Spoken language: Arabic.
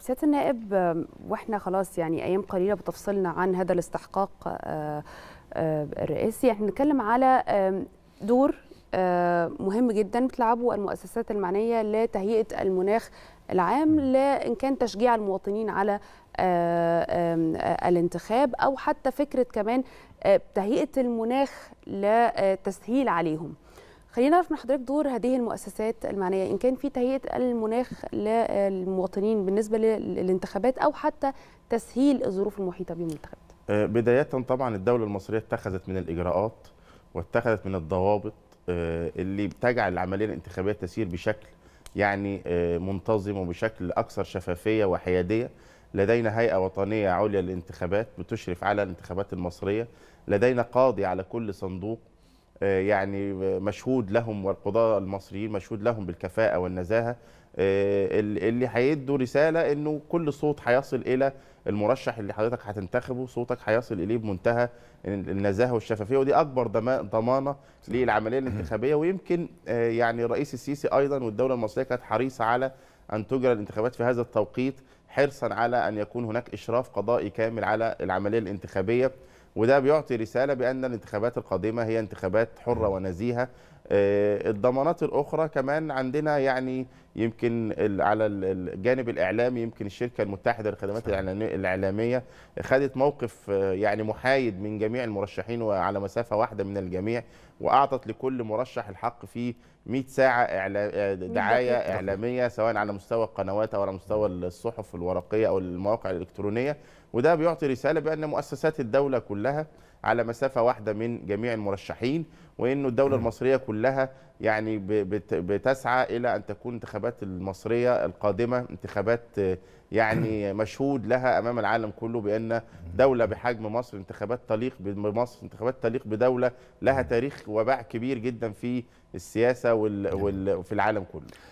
سياده النائب واحنا خلاص يعني ايام قليله بتفصلنا عن هذا الاستحقاق آه، آه، الرئاسي احنا بنتكلم على دور آه، مهم جدا بتلعبه المؤسسات المعنيه لتهيئه المناخ العام لا ان كان تشجيع المواطنين على الانتخاب او حتى فكره كمان تهيئه المناخ لتسهيل عليهم خلينا نعرف من حضرتك دور هذه المؤسسات المعنيه ان كان في تهيئه المناخ للمواطنين بالنسبه للانتخابات او حتى تسهيل الظروف المحيطه الانتخابات. آه، بدايه طبعا الدوله المصريه اتخذت من الاجراءات واتخذت من الضوابط آه، اللي بتجعل العمليه الانتخابيه تسير بشكل يعني آه، منتظم وبشكل اكثر شفافيه وحياديه لدينا هيئه وطنيه عليا للانتخابات بتشرف على الانتخابات المصريه لدينا قاضي على كل صندوق آه، يعني مشهود لهم والقضاة المصريين مشهود لهم بالكفاءة والنزاهة آه، اللي هيدوا رسالة انه كل صوت هيصل الى المرشح اللي حضرتك هتنتخبه صوتك هيصل اليه بمنتهى النزاهة والشفافية ودي اكبر ضمانة للعملية الانتخابية ويمكن آه، يعني الرئيس السيسي ايضا والدولة المصرية كانت حريصة على ان تجرى الانتخابات في هذا التوقيت حرصا على ان يكون هناك اشراف قضائي كامل على العملية الانتخابية وده بيعطي رساله بان الانتخابات القادمه هي انتخابات حره ونزيهه آه، الضمانات الاخرى كمان عندنا يعني يمكن على الجانب الاعلامي يمكن الشركه المتحده للخدمات الاعلاميه خدت موقف آه، يعني محايد من جميع المرشحين وعلى مسافه واحده من الجميع واعطت لكل مرشح الحق في 100 ساعه آه، دعايه اعلاميه سواء على مستوى القنوات او على مستوى الصحف الورقيه او المواقع الالكترونيه وده بيعطي رساله بان مؤسسات الدوله كلها على مسافه واحده من جميع المرشحين وانه الدوله المصريه كلها يعني بتسعى الى ان تكون انتخابات المصريه القادمه انتخابات آه، يعني مشهود لها امام العالم كله بان دوله بحجم مصر انتخابات تليق بمصر انتخابات تليق بدوله لها تاريخ وباع كبير جدا في السياسه وفي العالم كله